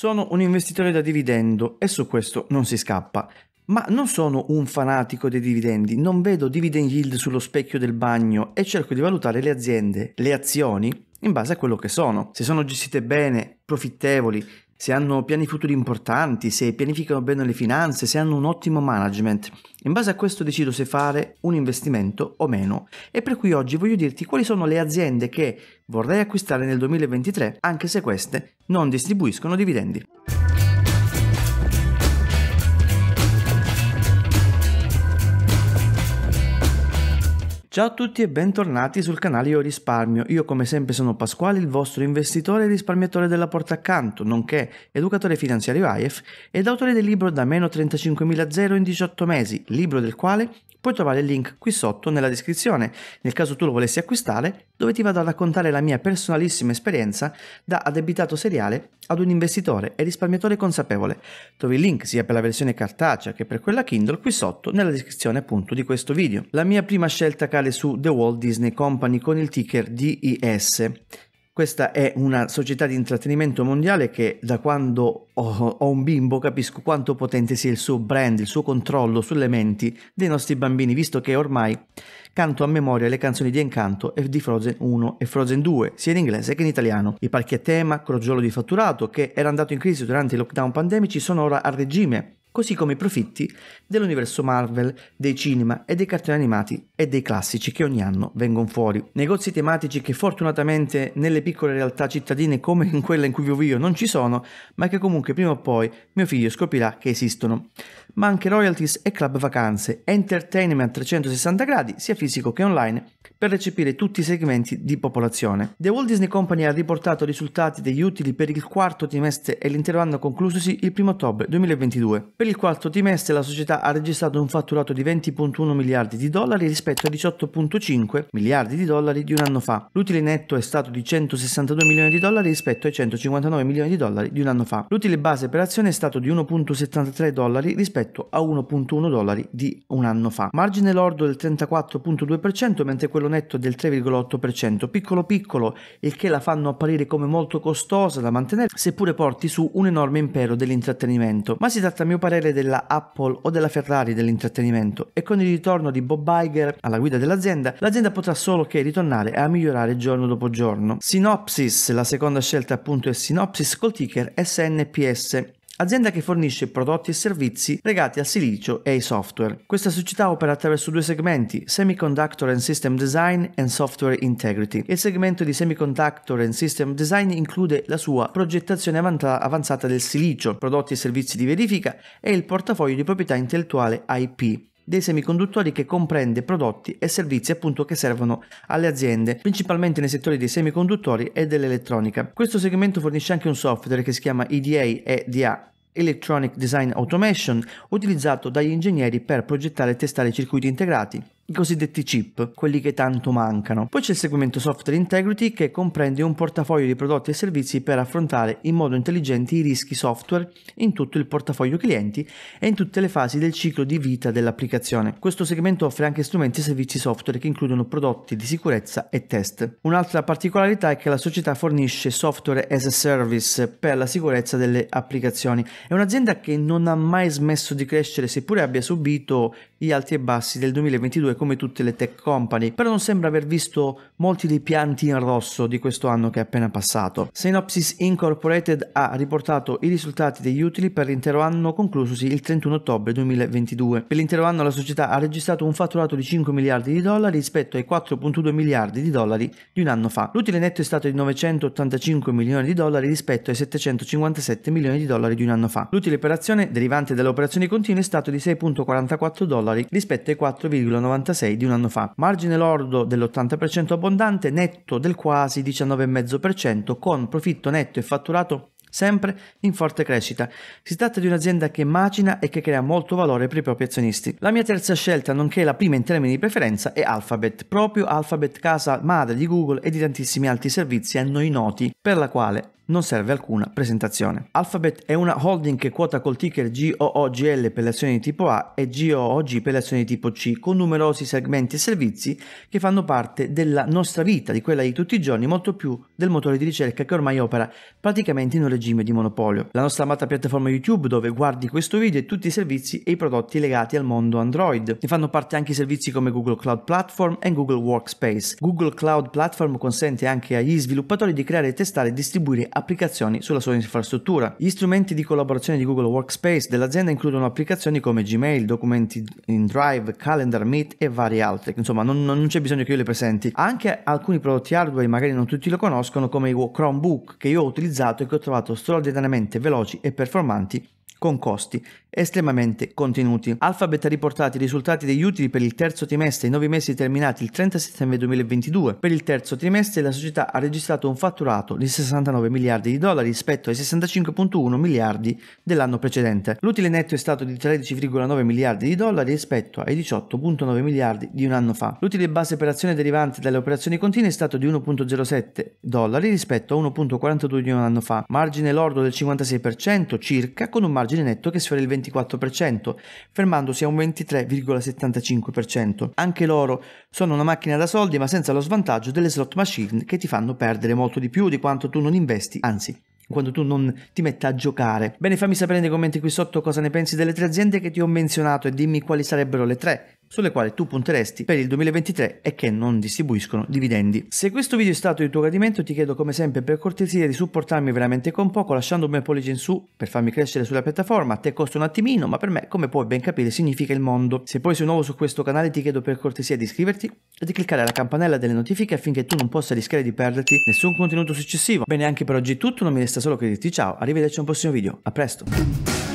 Sono un investitore da dividendo e su questo non si scappa. Ma non sono un fanatico dei dividendi, non vedo dividend yield sullo specchio del bagno e cerco di valutare le aziende, le azioni, in base a quello che sono. Se sono gestite bene, profittevoli, se hanno piani futuri importanti, se pianificano bene le finanze, se hanno un ottimo management. In base a questo decido se fare un investimento o meno e per cui oggi voglio dirti quali sono le aziende che vorrei acquistare nel 2023 anche se queste non distribuiscono dividendi. Ciao a tutti e bentornati sul canale Io Risparmio. Io come sempre sono Pasquale, il vostro investitore e risparmiatore della porta accanto, nonché educatore finanziario AIF ed autore del libro Da meno 35.000 in 18 mesi, libro del quale puoi trovare il link qui sotto nella descrizione, nel caso tu lo volessi acquistare, dove ti vado a raccontare la mia personalissima esperienza da addebitato seriale ad un investitore e risparmiatore consapevole. Trovi il link sia per la versione cartacea che per quella Kindle qui sotto nella descrizione appunto di questo video. La mia prima scelta cade su The Walt Disney Company con il ticker DIS. Questa è una società di intrattenimento mondiale che da quando ho, ho, un bimbo capisco quanto potente sia il suo brand, il suo controllo sulle menti dei nostri bambini, visto che ormai canto a memoria le canzoni di Encanto e di Frozen 1 e Frozen 2, sia in inglese che in italiano. I parchi a tema, crogiolo di fatturato, che era andato in crisi durante i lockdown pandemici, sono ora a regime così come i profitti dell'universo Marvel, dei cinema e dei cartoni animati e dei classici che ogni anno vengono fuori. Negozi tematici che fortunatamente nelle piccole realtà cittadine come in quella in cui vivo io non ci sono, ma che comunque prima o poi mio figlio scoprirà che esistono. Ma anche royalties e club vacanze, entertainment a 360 gradi, sia fisico che online, per recepire tutti i segmenti di popolazione. The Walt Disney Company ha riportato i risultati degli utili per il quarto trimestre e l'intero anno conclusosi il 1 ottobre 2022. Per il quarto trimestre la società ha registrato un fatturato di 20.1 miliardi di dollari rispetto a 18.5 miliardi di dollari di un anno fa. L'utile netto è stato di 162 milioni di dollari rispetto ai 159 milioni di dollari di un anno fa. L'utile base per azione è stato di 1.73 dollari rispetto a 1.1 dollari di un anno fa. Margine lordo del 34.2% mentre quello netto del 3,8%, piccolo piccolo, il che la fanno apparire come molto costosa da mantenere, seppure porti su un enorme impero dell'intrattenimento. Ma si tratta a mio parere della Apple o della Ferrari dell'intrattenimento e con il ritorno di Bob Iger alla guida dell'azienda, l'azienda potrà solo che ritornare a migliorare giorno dopo giorno. Sinopsis, la seconda scelta appunto è Sinopsis col ticker SNPS azienda che fornisce prodotti e servizi legati al silicio e ai software. Questa società opera attraverso due segmenti, Semiconductor and System Design e Software Integrity. Il segmento di Semiconductor and System Design include la sua progettazione avanzata del silicio, prodotti e servizi di verifica e il portafoglio di proprietà intellettuale IP dei semiconduttori che comprende prodotti e servizi appunto che servono alle aziende, principalmente nei settori dei semiconduttori e dell'elettronica. Questo segmento fornisce anche un software che si chiama EDA e DA Electronic Design Automation, utilizzato dagli ingegneri per progettare e testare circuiti integrati, i cosiddetti chip, quelli che tanto mancano. Poi c'è il segmento Software Integrity che comprende un portafoglio di prodotti e servizi per affrontare in modo intelligente i rischi software in tutto il portafoglio clienti e in tutte le fasi del ciclo di vita dell'applicazione. Questo segmento offre anche strumenti e servizi software che includono prodotti di sicurezza e test. Un'altra particolarità è che la società fornisce software as a service per la sicurezza delle applicazioni. È un'azienda che non ha mai smesso di crescere seppure abbia subito gli alti e bassi del 2022 come tutte le tech company, però non sembra aver visto molti dei pianti in rosso di questo anno che è appena passato. Synopsis Incorporated ha riportato i risultati degli utili per l'intero anno conclusosi il 31 ottobre 2022. Per l'intero anno la società ha registrato un fatturato di 5 miliardi di dollari rispetto ai 4.2 miliardi di dollari di un anno fa. L'utile netto è stato di 985 milioni di dollari rispetto ai 757 milioni di dollari di un anno fa. L'utile per azione derivante dalle operazioni continue è stato di 6.44 dollari rispetto ai 4,96 56 di un anno fa, margine lordo dell'80% abbondante, netto del quasi 19,5% con profitto netto e fatturato sempre in forte crescita. Si tratta di un'azienda che macina e che crea molto valore per i propri azionisti. La mia terza scelta, nonché la prima in termini di preferenza, è Alphabet, proprio Alphabet casa madre di Google e di tantissimi altri servizi a noi noti, per la quale non serve alcuna presentazione. Alphabet è una holding che quota col ticker GOOGL per le azioni di tipo A e GOOG per le azioni di tipo C, con numerosi segmenti e servizi che fanno parte della nostra vita, di quella di tutti i giorni, molto più del motore di ricerca che ormai opera praticamente in un regime di monopolio. La nostra amata piattaforma YouTube, dove guardi questo video e tutti i servizi e i prodotti legati al mondo Android. Ne fanno parte anche i servizi come Google Cloud Platform e Google Workspace. Google Cloud Platform consente anche agli sviluppatori di creare, testare e distribuire applicazioni applicazioni sulla sua infrastruttura. Gli strumenti di collaborazione di Google Workspace dell'azienda includono applicazioni come Gmail, documenti in Drive, Calendar, Meet e varie altre. Insomma, non, non c'è bisogno che io le presenti. Anche alcuni prodotti hardware, magari non tutti lo conoscono, come i Chromebook che io ho utilizzato e che ho trovato straordinariamente veloci e performanti con costi estremamente contenuti. Alphabet ha riportato i risultati degli utili per il terzo trimestre, i nove mesi terminati il 30 settembre 2022. Per il terzo trimestre la società ha registrato un fatturato di 69 miliardi di dollari rispetto ai 65.1 miliardi dell'anno precedente. L'utile netto è stato di 13,9 miliardi di dollari rispetto ai 18.9 miliardi di un anno fa. L'utile base per azione derivante dalle operazioni continue è stato di 1.07 dollari rispetto a 1.42 di un anno fa, margine lordo del 56% circa con un margine netto che sfiora il 20% 24%, fermandosi a un 23,75%. Anche loro sono una macchina da soldi ma senza lo svantaggio delle slot machine che ti fanno perdere molto di più di quanto tu non investi, anzi quando tu non ti metta a giocare. Bene, fammi sapere nei commenti qui sotto cosa ne pensi delle tre aziende che ti ho menzionato e dimmi quali sarebbero le tre sulle quali tu punteresti per il 2023 e che non distribuiscono dividendi. Se questo video è stato di tuo gradimento ti chiedo come sempre per cortesia di supportarmi veramente con poco lasciando un bel pollice in su per farmi crescere sulla piattaforma, a te costa un attimino ma per me come puoi ben capire significa il mondo. Se poi sei nuovo su questo canale ti chiedo per cortesia di iscriverti e di cliccare la campanella delle notifiche affinché tu non possa rischiare di perderti nessun contenuto successivo. Bene anche per oggi è tutto, non mi resta solo che dirti ciao, arrivederci a un prossimo video, a presto!